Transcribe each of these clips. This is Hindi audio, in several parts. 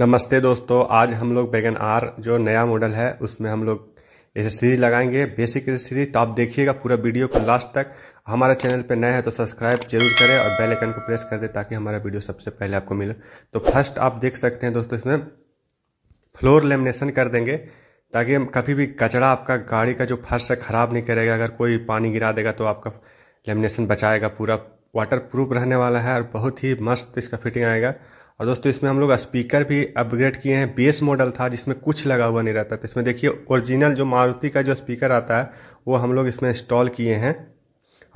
नमस्ते दोस्तों आज हम लोग बैगन आर जो नया मॉडल है उसमें हम लोग ऐसे सीरीज लगाएंगे बेसिक ऐसे सीरीज तो आप देखिएगा पूरा वीडियो को लास्ट तक हमारे चैनल पर नए है तो सब्सक्राइब जरूर करें और बेल आइकन को प्रेस कर दें ताकि हमारा वीडियो सबसे पहले आपको मिले तो फर्स्ट आप देख सकते हैं दोस्तों इसमें फ्लोर लेमिनेशन कर देंगे ताकि हम कभी भी कचरा आपका गाड़ी का जो फर्श है ख़राब नहीं करेगा अगर कोई पानी गिरा देगा तो आपका लेमिनेशन बचाएगा पूरा वाटर प्रूफ रहने वाला है और बहुत ही मस्त इसका फिटिंग आएगा और दोस्तों इसमें हम लोग स्पीकर भी अपग्रेड किए हैं बेस मॉडल था जिसमें कुछ लगा हुआ नहीं रहता तो इसमें देखिए ओरिजिनल जो मारुति का जो स्पीकर आता है वो हम लोग इसमें इंस्टॉल किए हैं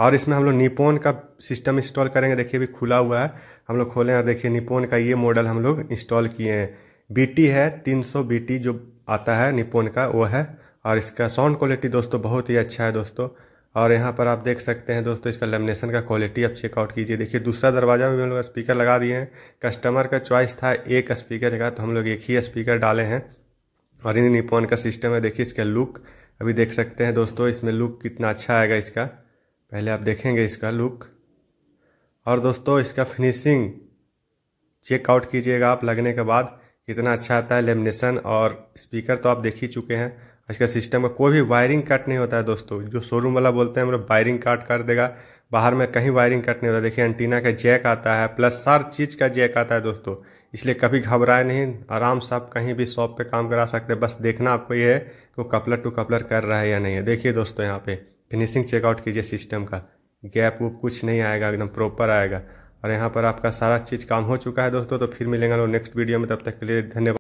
और इसमें हम लोग निपोन का सिस्टम इंस्टॉल करेंगे देखिए अभी खुला हुआ है हम लोग खोलें और देखिए निपोन का ये मॉडल हम लोग इंस्टॉल किए हैं बी है तीन सौ जो आता है निपोन का वो है और इसका साउंड क्वालिटी दोस्तों बहुत ही अच्छा है दोस्तों और यहाँ पर आप देख सकते हैं दोस्तों इसका लेमिनेशन का क्वालिटी आप चेकआउट कीजिए देखिए दूसरा दरवाज़ा में भी हम लोग स्पीकर लगा दिए हैं कस्टमर का चॉइस था एक स्पीकर का तो हम लोग एक ही स्पीकर डाले हैं और इन निपोन का सिस्टम है देखिए इसका लुक अभी देख सकते हैं दोस्तों इसमें लुक कितना अच्छा आएगा इसका पहले आप देखेंगे इसका लुक और दोस्तों इसका फिनिशिंग चेकआउट कीजिएगा आप लगने के बाद कितना अच्छा आता है लेमिनेशन और स्पीकर तो आप देख ही चुके हैं इसका सिस्टम का कोई भी वायरिंग कट नहीं होता है दोस्तों जो शोरूम वाला बोलते हैं हम लोग वायरिंग कट कर देगा बाहर में कहीं वायरिंग कट नहीं होता देखिए एंटीना का जैक आता है प्लस हर चीज़ का जैक आता है दोस्तों इसलिए कभी घबराए नहीं आराम से आप कहीं भी शॉप पे काम करा सकते हैं बस देखना आपको ये है कि वो कपलर टू कपलर कर रहा है या नहीं है देखिए दोस्तों यहाँ पे फिनिशिंग चेकआउट कीजिए सिस्टम का गैप वो कुछ नहीं आएगा एकदम प्रॉपर आएगा और यहाँ पर आपका सारा चीज़ काम हो चुका है दोस्तों तो फिर मिलेंगे लोग नेक्स्ट वीडियो में तब तक के लिए धन्यवाद